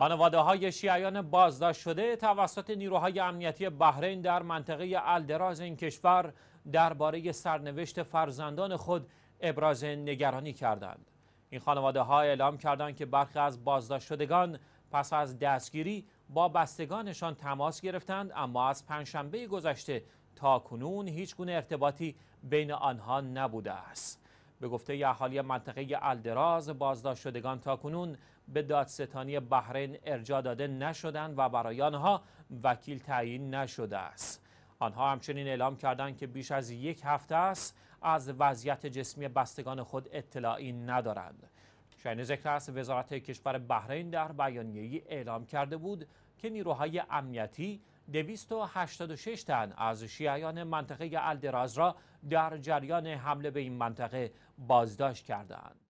خانواده های شیعیان بازداشت شده توسط نیروهای امنیتی بحرین در منطقه الدراز این کشور درباره سرنوشت فرزندان خود ابراز نگرانی کردند. این خانواده ها اعلام کردند که برخی از بازداشت شدگان پس از دستگیری با بستگانشان تماس گرفتند اما از پنجشنبه گذشته تا کنون هیچ گونه ارتباطی بین آنها نبوده است. به گفته اهالی منطقه الدراز بازداشت شدگان تاکنون به دادستانی بحرین ارجا داده نشدند و برای آنها وکیل تعیین نشده است آنها همچنین اعلام کردند که بیش از یک هفته است از وضعیت جسمی بستگان خود اطلاعی ندارند شاین ذکر است وزارت کشور بحرین در بیانیه‌ای اعلام کرده بود که نیروهای امنیتی 286 تن از شیعیان منطقه الدراز را در جریان حمله به این منطقه بازداشت کردند.